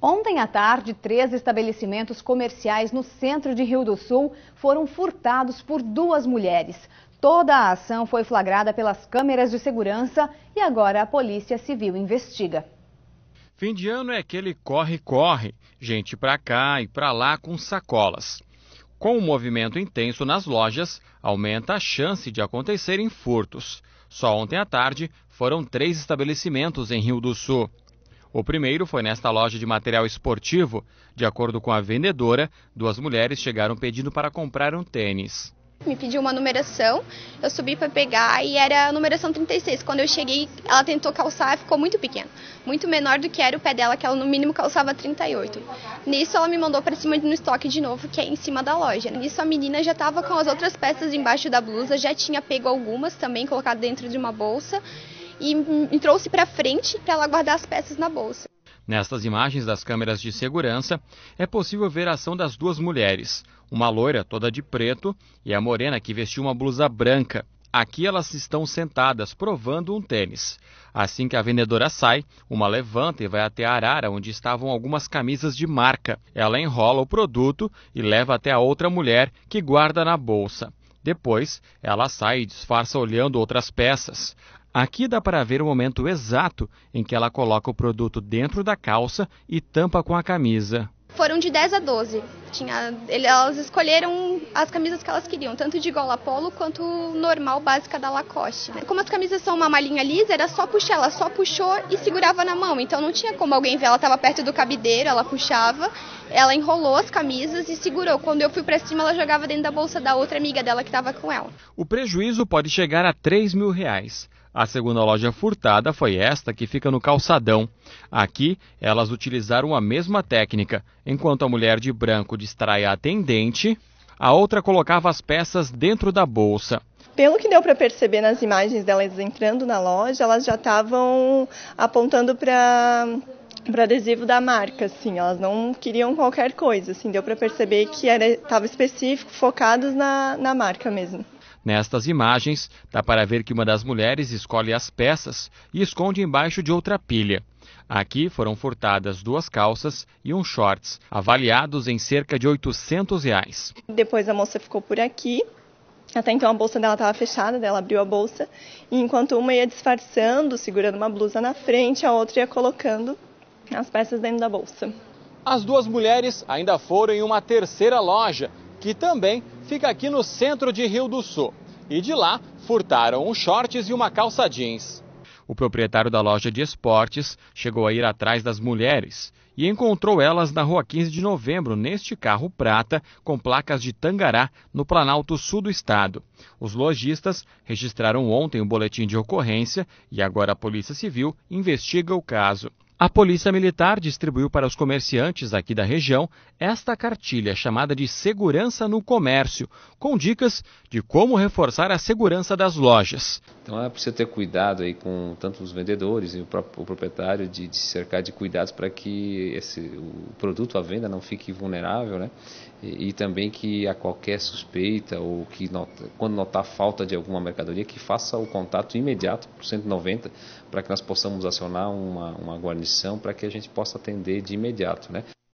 Ontem à tarde, três estabelecimentos comerciais no centro de Rio do Sul foram furtados por duas mulheres. Toda a ação foi flagrada pelas câmeras de segurança e agora a Polícia Civil investiga. Fim de ano é aquele corre-corre, gente pra cá e pra lá com sacolas. Com o um movimento intenso nas lojas, aumenta a chance de acontecerem furtos. Só ontem à tarde foram três estabelecimentos em Rio do Sul. O primeiro foi nesta loja de material esportivo. De acordo com a vendedora, duas mulheres chegaram pedindo para comprar um tênis. Me pediu uma numeração, eu subi para pegar e era a numeração 36. Quando eu cheguei, ela tentou calçar e ficou muito pequeno, muito menor do que era o pé dela, que ela no mínimo calçava 38. Nisso, ela me mandou para cima de um estoque de novo, que é em cima da loja. Nisso, a menina já estava com as outras peças embaixo da blusa, já tinha pego algumas também, colocado dentro de uma bolsa e me trouxe para frente para ela guardar as peças na bolsa. Nestas imagens das câmeras de segurança, é possível ver a ação das duas mulheres, uma loira toda de preto e a morena que vestiu uma blusa branca. Aqui elas estão sentadas provando um tênis. Assim que a vendedora sai, uma levanta e vai até a arara onde estavam algumas camisas de marca. Ela enrola o produto e leva até a outra mulher que guarda na bolsa. Depois, ela sai e disfarça olhando outras peças. Aqui dá para ver o momento exato em que ela coloca o produto dentro da calça e tampa com a camisa. Foram de 10 a 12. Tinha, elas escolheram as camisas que elas queriam, tanto de gola polo quanto normal básica da Lacoste. Né? Como as camisas são uma malinha lisa, era só puxar, ela só puxou e segurava na mão. Então não tinha como alguém ver, ela estava perto do cabideiro, ela puxava, ela enrolou as camisas e segurou. Quando eu fui para cima, ela jogava dentro da bolsa da outra amiga dela que estava com ela. O prejuízo pode chegar a 3 mil reais. A segunda loja furtada foi esta que fica no calçadão. Aqui, elas utilizaram a mesma técnica. Enquanto a mulher de branco distrai a atendente, a outra colocava as peças dentro da bolsa. Pelo que deu para perceber nas imagens delas entrando na loja, elas já estavam apontando para para adesivo da marca, assim, elas não queriam qualquer coisa, assim, deu para perceber que era estava específico, focados na, na marca mesmo. Nestas imagens, dá para ver que uma das mulheres escolhe as peças e esconde embaixo de outra pilha. Aqui foram furtadas duas calças e um shorts, avaliados em cerca de 800 reais. Depois a moça ficou por aqui. Até então a bolsa dela estava fechada, ela abriu a bolsa. E enquanto uma ia disfarçando, segurando uma blusa na frente, a outra ia colocando as peças dentro da bolsa. As duas mulheres ainda foram em uma terceira loja, que também fica aqui no centro de Rio do Sul. E de lá, furtaram um shorts e uma calça jeans. O proprietário da loja de esportes chegou a ir atrás das mulheres e encontrou elas na rua 15 de novembro, neste carro prata com placas de Tangará, no Planalto Sul do estado. Os lojistas registraram ontem o um boletim de ocorrência e agora a Polícia Civil investiga o caso. A Polícia Militar distribuiu para os comerciantes aqui da região esta cartilha chamada de Segurança no Comércio, com dicas de como reforçar a segurança das lojas. Então é preciso ter cuidado aí com tanto os vendedores e o próprio proprietário de, de cercar de cuidados para que esse, o produto à venda não fique vulnerável, né? E, e também que a qualquer suspeita ou que quando notar falta de alguma mercadoria, que faça o contato imediato o 190 para que nós possamos acionar uma, uma guarnição para que a gente possa atender de imediato. Né?